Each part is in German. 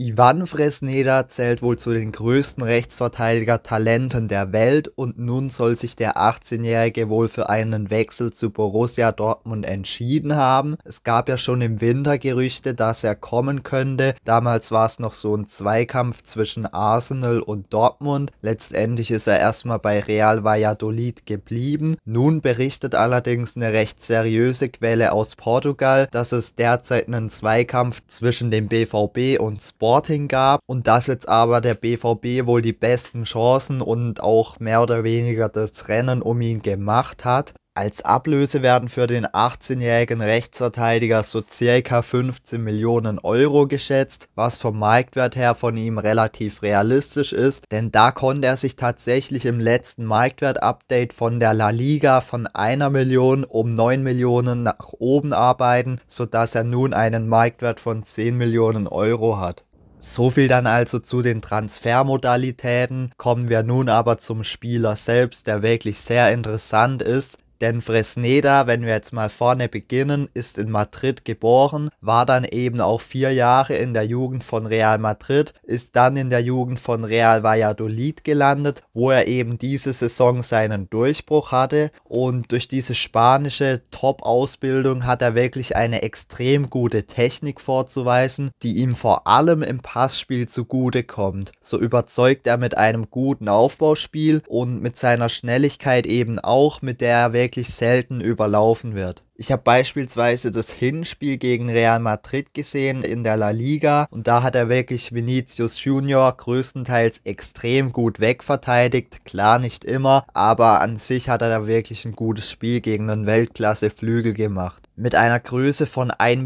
Ivan Fresneda zählt wohl zu den größten Rechtsverteidiger-Talenten der Welt und nun soll sich der 18-Jährige wohl für einen Wechsel zu Borussia Dortmund entschieden haben. Es gab ja schon im Winter Gerüchte, dass er kommen könnte. Damals war es noch so ein Zweikampf zwischen Arsenal und Dortmund. Letztendlich ist er erstmal bei Real Valladolid geblieben. Nun berichtet allerdings eine recht seriöse Quelle aus Portugal, dass es derzeit einen Zweikampf zwischen dem BVB und Sport Sporting gab und dass jetzt aber der BVB wohl die besten Chancen und auch mehr oder weniger das Rennen um ihn gemacht hat. Als Ablöse werden für den 18-jährigen Rechtsverteidiger so circa 15 Millionen Euro geschätzt, was vom Marktwert her von ihm relativ realistisch ist, denn da konnte er sich tatsächlich im letzten Marktwert-Update von der La Liga von einer Million um 9 Millionen nach oben arbeiten, sodass er nun einen Marktwert von 10 Millionen Euro hat. So viel dann also zu den Transfermodalitäten. Kommen wir nun aber zum Spieler selbst, der wirklich sehr interessant ist. Denn Fresneda, wenn wir jetzt mal vorne beginnen, ist in Madrid geboren, war dann eben auch vier Jahre in der Jugend von Real Madrid, ist dann in der Jugend von Real Valladolid gelandet, wo er eben diese Saison seinen Durchbruch hatte und durch diese spanische Top-Ausbildung hat er wirklich eine extrem gute Technik vorzuweisen, die ihm vor allem im Passspiel zugute kommt. So überzeugt er mit einem guten Aufbauspiel und mit seiner Schnelligkeit eben auch, mit der er wirklich wirklich selten überlaufen wird. Ich habe beispielsweise das Hinspiel gegen Real Madrid gesehen in der La Liga und da hat er wirklich Vinicius Junior größtenteils extrem gut wegverteidigt. Klar nicht immer, aber an sich hat er da wirklich ein gutes Spiel gegen einen Weltklasse Flügel gemacht. Mit einer Größe von 1,82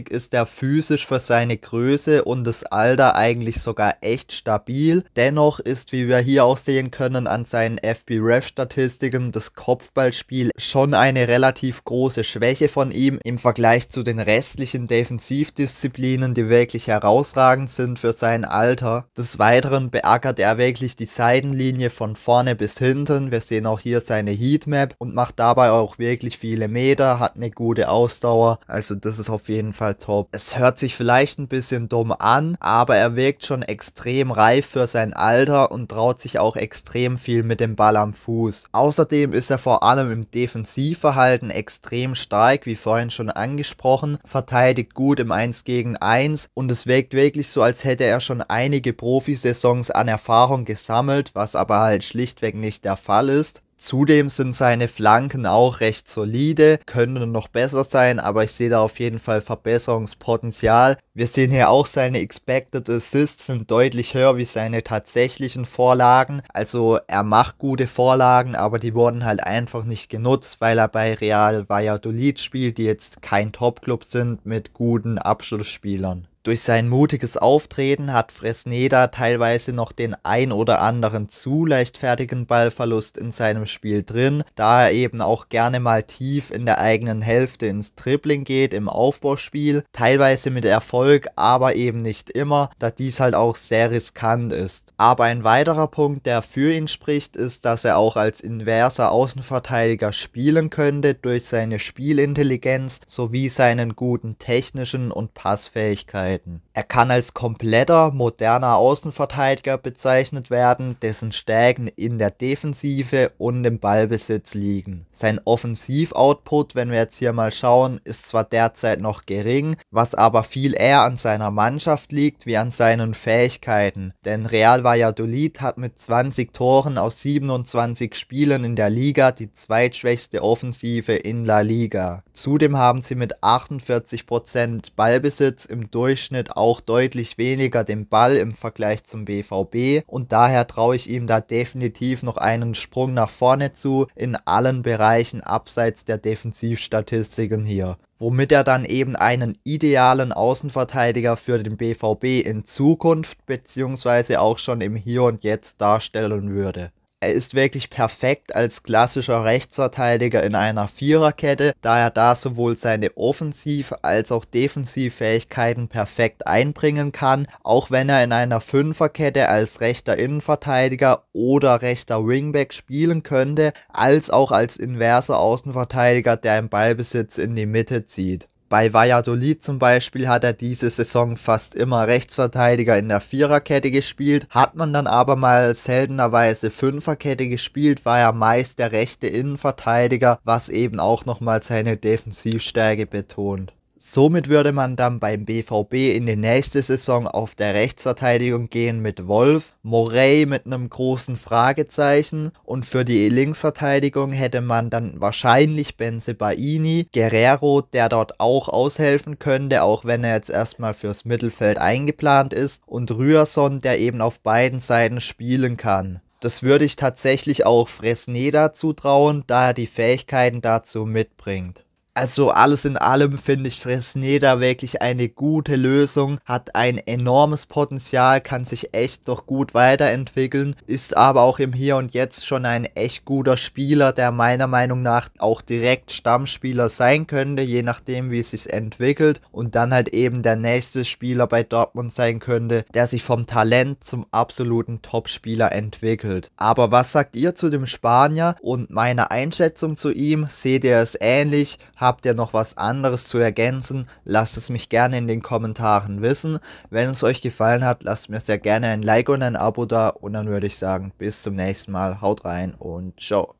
Meter ist er physisch für seine Größe und das Alter eigentlich sogar echt stabil. Dennoch ist, wie wir hier auch sehen können, an seinen FB-Ref-Statistiken das Kopfballspiel schon eine relativ große Schwäche von ihm im Vergleich zu den restlichen Defensivdisziplinen, die wirklich herausragend sind für sein Alter. Des Weiteren beackert er wirklich die Seitenlinie von vorne bis hinten. Wir sehen auch hier seine Heatmap und macht dabei auch wirklich viele Meter, hat hat eine gute Ausdauer. Also das ist auf jeden Fall top. Es hört sich vielleicht ein bisschen dumm an, aber er wirkt schon extrem reif für sein Alter und traut sich auch extrem viel mit dem Ball am Fuß. Außerdem ist er vor allem im Defensivverhalten extrem stark, wie vorhin schon angesprochen, verteidigt gut im 1 gegen 1 und es wirkt wirklich so, als hätte er schon einige Profisaisons an Erfahrung gesammelt, was aber halt schlichtweg nicht der Fall ist. Zudem sind seine Flanken auch recht solide, können noch besser sein, aber ich sehe da auf jeden Fall Verbesserungspotenzial. Wir sehen hier auch seine Expected Assists sind deutlich höher wie seine tatsächlichen Vorlagen. Also er macht gute Vorlagen, aber die wurden halt einfach nicht genutzt, weil er bei Real Valladolid spielt, die jetzt kein Top-Club sind mit guten Abschlussspielern. Durch sein mutiges Auftreten hat Fresneda teilweise noch den ein oder anderen zu leichtfertigen Ballverlust in seinem Spiel drin, da er eben auch gerne mal tief in der eigenen Hälfte ins Dribbling geht im Aufbauspiel, teilweise mit Erfolg, aber eben nicht immer, da dies halt auch sehr riskant ist. Aber ein weiterer Punkt, der für ihn spricht, ist, dass er auch als inverser Außenverteidiger spielen könnte durch seine Spielintelligenz sowie seinen guten technischen und Passfähigkeiten. Fähigkeiten. Er kann als kompletter, moderner Außenverteidiger bezeichnet werden, dessen Stärken in der Defensive und im Ballbesitz liegen. Sein Offensiv-Output, wenn wir jetzt hier mal schauen, ist zwar derzeit noch gering, was aber viel eher an seiner Mannschaft liegt wie an seinen Fähigkeiten. Denn Real Valladolid hat mit 20 Toren aus 27 Spielen in der Liga die zweitschwächste Offensive in La Liga. Zudem haben sie mit 48% Ballbesitz im Durchschnitt auch deutlich weniger den Ball im Vergleich zum BVB und daher traue ich ihm da definitiv noch einen Sprung nach vorne zu in allen Bereichen abseits der Defensivstatistiken hier womit er dann eben einen idealen Außenverteidiger für den BVB in Zukunft bzw. auch schon im Hier und Jetzt darstellen würde. Er ist wirklich perfekt als klassischer Rechtsverteidiger in einer Viererkette, da er da sowohl seine Offensiv- als auch Defensivfähigkeiten perfekt einbringen kann, auch wenn er in einer Fünferkette als rechter Innenverteidiger oder rechter Wingback spielen könnte, als auch als inverser Außenverteidiger, der im Ballbesitz in die Mitte zieht. Bei Valladolid zum Beispiel hat er diese Saison fast immer Rechtsverteidiger in der Viererkette gespielt. Hat man dann aber mal seltenerweise Fünferkette gespielt, war er meist der rechte Innenverteidiger, was eben auch nochmal seine Defensivstärke betont. Somit würde man dann beim BVB in die nächste Saison auf der Rechtsverteidigung gehen mit Wolf, Morey mit einem großen Fragezeichen und für die Linksverteidigung hätte man dann wahrscheinlich Benze Baini, Guerrero, der dort auch aushelfen könnte, auch wenn er jetzt erstmal fürs Mittelfeld eingeplant ist und Ryerson, der eben auf beiden Seiten spielen kann. Das würde ich tatsächlich auch Fresneda zutrauen, da er die Fähigkeiten dazu mitbringt. Also alles in allem finde ich Fresneda wirklich eine gute Lösung, hat ein enormes Potenzial, kann sich echt noch gut weiterentwickeln, ist aber auch im Hier und Jetzt schon ein echt guter Spieler, der meiner Meinung nach auch direkt Stammspieler sein könnte, je nachdem wie es sich entwickelt und dann halt eben der nächste Spieler bei Dortmund sein könnte, der sich vom Talent zum absoluten Topspieler entwickelt. Aber was sagt ihr zu dem Spanier und meine Einschätzung zu ihm? Seht ihr es ähnlich? Habt ihr noch was anderes zu ergänzen? Lasst es mich gerne in den Kommentaren wissen. Wenn es euch gefallen hat, lasst mir sehr gerne ein Like und ein Abo da. Und dann würde ich sagen, bis zum nächsten Mal. Haut rein und ciao.